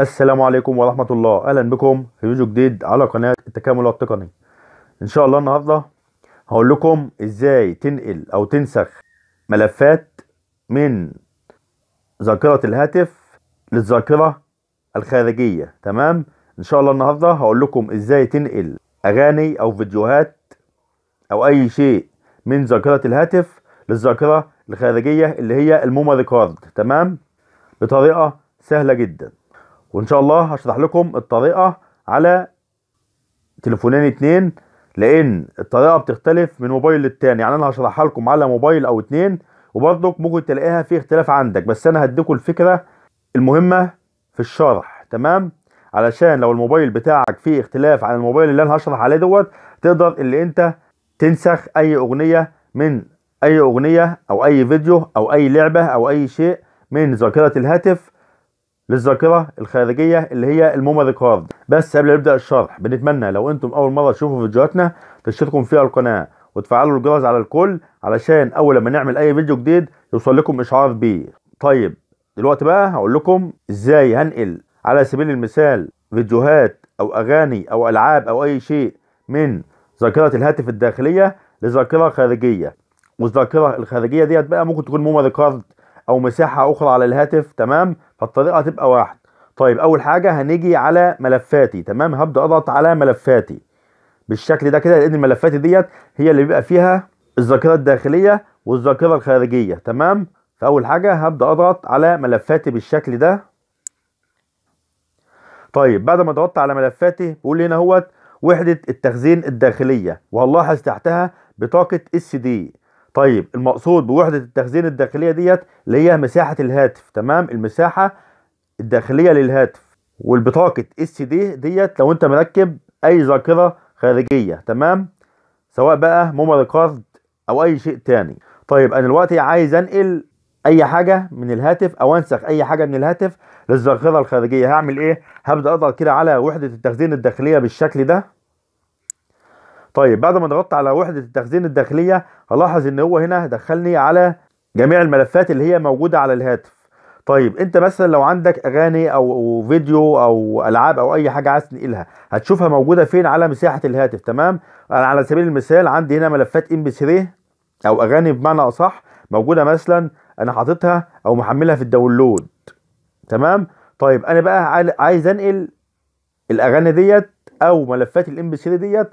السلام عليكم ورحمة الله أهلا بكم في فيديو جديد على قناة التكامل التقني إن شاء الله النهاردة هقول لكم إزاي تنقل أو تنسخ ملفات من ذاكرة الهاتف للذاكرة الخارجية تمام إن شاء الله النهاردة هقول لكم إزاي تنقل أغاني أو فيديوهات أو أي شيء من ذاكرة الهاتف للذاكرة الخارجية اللي هي الميموري كارد تمام بطريقة سهلة جدا وان شاء الله هشرح لكم الطريقه على تليفونين اتنين لان الطريقه بتختلف من موبايل للتاني يعني انا هشرحها لكم على موبايل او اتنين وبرضك ممكن تلاقيها في اختلاف عندك بس انا هديكم الفكره المهمه في الشرح تمام علشان لو الموبايل بتاعك فيه اختلاف عن الموبايل اللي انا هشرح عليه دوت تقدر اللي انت تنسخ اي اغنيه من اي اغنيه او اي فيديو او اي لعبه او اي شيء من ذاكره الهاتف للذاكرة الخارجية اللي هي الميموري كارد بس قبل ما نبدأ الشرح بنتمنى لو انتم اول مرة تشوفوا فيديوهاتنا تشتركوا فيها القناة وتفعلوا الجرس على الكل علشان اول لما نعمل اي فيديو جديد يوصل لكم اشعار بيه طيب دلوقتي بقى هقول لكم ازاي هنقل على سبيل المثال فيديوهات او اغاني او العاب او اي شيء من ذاكرة الهاتف الداخلية لذاكرة خارجية والذاكرة الخارجية ديت بقى ممكن تكون ميموري كارد او مساحه اخرى على الهاتف تمام فالطريقه هتبقى واحد طيب اول حاجه هنيجي على ملفاتي تمام هبدا اضغط على ملفاتي بالشكل ده كده لان الملفات ديت هي اللي بيبقى فيها الذاكره الداخليه والذاكره الخارجيه تمام فاول حاجه هبدا اضغط على ملفاتي بالشكل ده طيب بعد ما ضغطت على ملفاتي بيقول لي هنا اهوت وحده التخزين الداخليه وهنلاحظ تحتها بطاقه اس دي طيب المقصود بوحدة التخزين الداخلية ديت اللي هي مساحة الهاتف تمام المساحة الداخلية للهاتف والبطاقة اس دي ديت لو انت مركب اي ذاكرة خارجية تمام سواء بقى ميموري كارد او اي شيء تاني طيب انا دلوقتي عايز انقل اي حاجة من الهاتف او انسخ اي حاجة من الهاتف للذاكرة الخارجية هعمل ايه هبدأ اضغط كده على وحدة التخزين الداخلية بالشكل ده طيب بعد ما ضغطت على وحده التخزين الداخليه هلاحظ ان هو هنا دخلني على جميع الملفات اللي هي موجوده على الهاتف طيب انت مثلا لو عندك اغاني او فيديو او العاب او اي حاجه عايز تنقلها هتشوفها موجوده فين على مساحه الهاتف تمام انا على سبيل المثال عندي هنا ملفات ام بي 3 او اغاني بمعنى اصح موجوده مثلا انا حاططها او محملها في الداونلود تمام طيب انا بقى عايز انقل الاغاني ديت او ملفات الام بي 3 ديت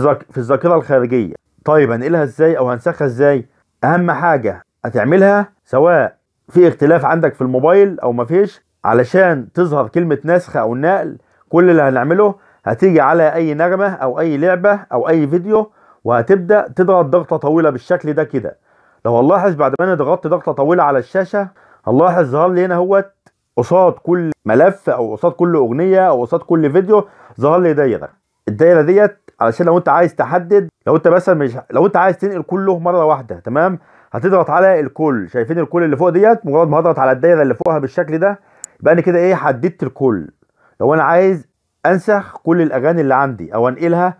في الذاكرة الخارجية طيب هنقلها ازاي او هنسخها ازاي اهم حاجة هتعملها سواء في اختلاف عندك في الموبايل او مفيش علشان تظهر كلمة نسخ او نقل كل اللي هنعمله هتيجي على اي نغمة او اي لعبة او اي فيديو وهتبدأ تضغط ضغطة طويلة بالشكل ده كده لو هنلاحظ بعد ما انا ضغطت ضغطة طويلة على الشاشة هنلاحظ ظهر لي هنا اهوت قصاد كل ملف او قصاد كل اغنية او قصاد كل فيديو ظهر لي دايرة الدايرة ديت علشان لو انت عايز تحدد لو انت مثلا مش لو انت عايز تنقل كله مره واحده تمام هتضغط على الكل شايفين الكل اللي فوق ديت مجرد ما هضغط على الدايره اللي فوقها بالشكل ده يبقى انا كده ايه حددت الكل لو انا عايز انسخ كل الاغاني اللي عندي او انقلها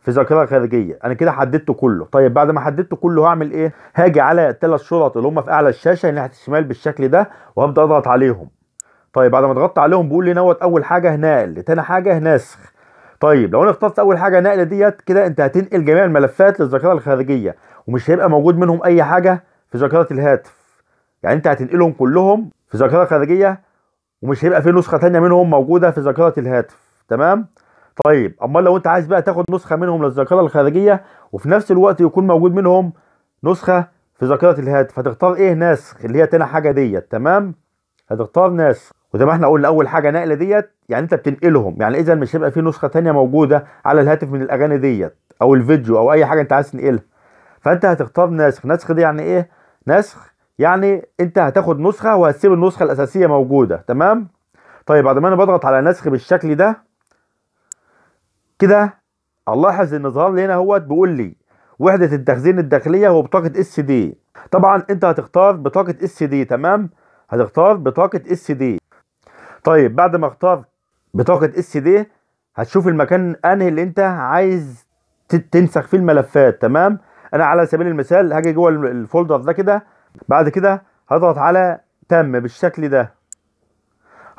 في ذاكره خارجيه انا كده حددته كله طيب بعد ما حددته كله هعمل ايه هاجي على الثلاث شرط اللي هم في اعلى الشاشه ناحيه الشمال بالشكل ده وهبدا اضغط عليهم طيب بعد ما ضغطت عليهم بيقول لي نوت اول حاجه نقل تاني حاجه نسخ طيب لو انا اخترت اول حاجه نقله ديت كده انت هتنقل جميع الملفات للذاكره الخارجيه ومش هيبقى موجود منهم اي حاجه في ذاكره الهاتف يعني انت هتنقلهم كلهم في ذاكره خارجيه ومش هيبقى في نسخه ثانيه منهم موجوده في ذاكره الهاتف تمام طيب امال لو انت عايز بقى تاخد نسخه منهم للذاكره الخارجيه وفي نفس الوقت يكون موجود منهم نسخه في ذاكره الهاتف هتختار ايه ناسخ اللي هي تاني حاجه ديت تمام هتختار ناسخ وزي ما احنا قلنا اول حاجه نقله ديت يعني انت بتنقلهم يعني اذا مش هيبقى في نسخه تانية موجوده على الهاتف من الاغاني ديت او الفيديو او اي حاجه انت عايز تنقلها فانت هتختار نسخ نسخ دي يعني ايه نسخ يعني انت هتاخد نسخه وهتسيب النسخه الاساسيه موجوده تمام طيب بعد ما انا بضغط على نسخ بالشكل ده كده الاحظ ان ظهر لي هنا اهوت بيقول لي وحده التخزين الداخليه هو بطاقه اس دي طبعا انت هتختار بطاقه اس دي تمام هتختار بطاقه اس دي طيب بعد ما اختار بطاقه اس دي هتشوف المكان انهي اللي انت عايز تنسخ فيه الملفات تمام انا على سبيل المثال هاجي جوه الفولدر ده كده بعد كده هضغط على تم بالشكل ده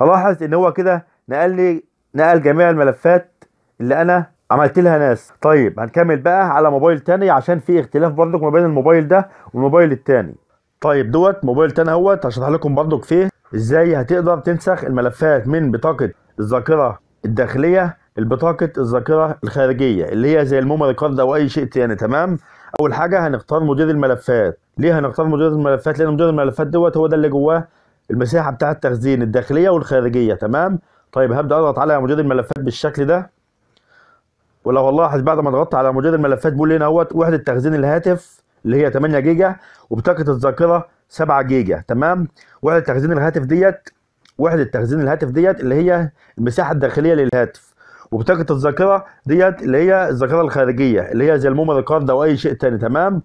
هلاحظ ان هو كده نقل لي نقل جميع الملفات اللي انا عملت لها ناس طيب هنكمل بقى على موبايل تاني عشان في اختلاف برضك ما بين الموبايل ده والموبايل التاني طيب دوت موبايل تاني اهوت هشرح لكم برضك فيه ازاي هتقدر تنسخ الملفات من بطاقه الذاكره الداخليه لبطاقه الذاكره الخارجيه اللي هي زي الميموري كارد او اي شيء تاني تمام اول حاجه هنختار مدير الملفات ليه هنختار مدير الملفات لان مدير الملفات دوت هو ده اللي جواه المساحه بتاعه التخزين الداخليه والخارجيه تمام طيب هبدا اضغط على مدير الملفات بالشكل ده ولو هنلاحظ بعد ما ضغطت على مدير الملفات بيقول لي هنا اهوت وحده تخزين الهاتف اللي هي 8 جيجا وبطاقه الذاكره 7 جيجا تمام وحده تخزين الهاتف ديت وحده تخزين الهاتف ديت اللي هي المساحه الداخليه للهاتف وبطاقه الذاكره ديت اللي هي الذاكره الخارجيه اللي هي زي الميموري كارد او اي شيء تاني تمام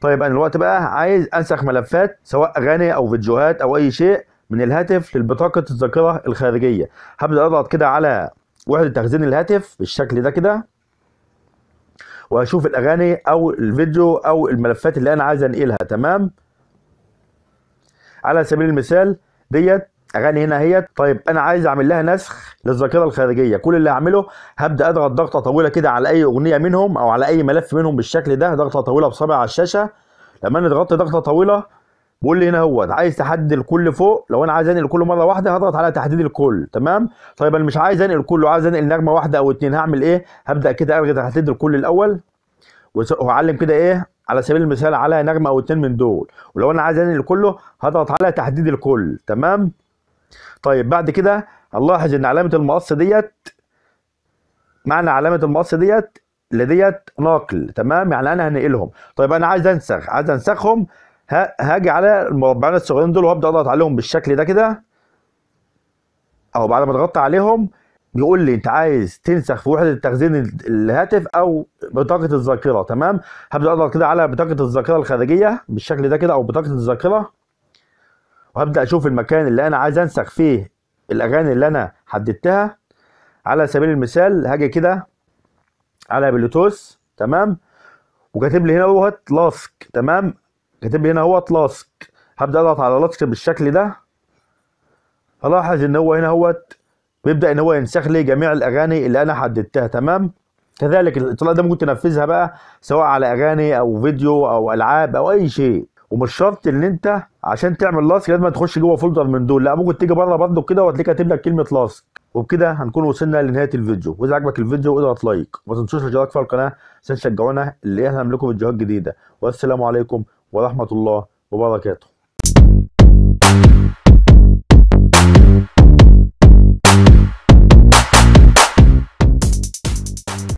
طيب انا الوقت بقى عايز انسخ ملفات سواء اغاني او فيديوهات او اي شيء من الهاتف للبطاقة الذاكره الخارجيه هبدا اضغط كده على وحده تخزين الهاتف بالشكل ده كده واشوف الاغاني او الفيديو او الملفات اللي انا عايز انقلها تمام على سبيل المثال ديت اغاني هنا اهيت طيب انا عايز اعمل لها نسخ للذاكره الخارجيه كل اللي هعمله هبدا اضغط ضغطه طويله كده على اي اغنيه منهم او على اي ملف منهم بالشكل ده ضغطه طويله بصابع على الشاشه لما انا ضغطت ضغطه طويله بقول لي هنا هو عايز تحدد الكل فوق لو انا عايز انقل كله مره واحده هضغط على تحديد الكل تمام طيب انا مش عايز انقل كله عايز انقل نغمه واحده او اتنين هعمل ايه هبدا كده الغي تحديد الكل الاول وهعلم كده ايه على سبيل المثال على نغمه او اتنين من دول ولو انا عايز انقل كله هضغط على تحديد الكل تمام طيب بعد كده هنلاحظ ان علامه المقص ديت معنى علامه المقص ديت لديت ناقل تمام يعني انا هنقلهم طيب انا عايز انسخ عايز انسخهم هاجي على المربعين الصغيرين دول وابدا اضغط عليهم بالشكل ده كده او بعد ما اضغط عليهم بيقول لي انت عايز تنسخ في وحده تخزين الهاتف او بطاقه الذاكره تمام هبدا اضغط كده على بطاقه الذاكره الخارجيه بالشكل ده كده او بطاقه الذاكره وهبدا اشوف المكان اللي انا عايز انسخ فيه الاغاني اللي انا حددتها على سبيل المثال هاجي كده على بلوتوث تمام وكاتب لي هنا اهوت لاسك تمام كاتب لي هنا اهوت لاسك هبدا اضغط على لاسك بالشكل ده هلاحظ ان هو هنا اهوت بيبدا ان هو ينسخ لي جميع الاغاني اللي انا حددتها تمام كذلك الاطلاق ده ممكن تنفذها بقى سواء على اغاني او فيديو او العاب او اي شيء ومش شرط ان انت عشان تعمل لاسك لازم تخش جوه فولدر من دول لا ممكن تيجي بره برضه كده وهتلاقيك كاتب لك كلمه لاسك وبكده هنكون وصلنا لنهايه الفيديو واذا عجبك الفيديو اضغط لايك وما تنسوش الاشتراك في القناه عشان تشجعونا اللي احنا لكم فيديوهات جديده والسلام عليكم ورحمه الله وبركاته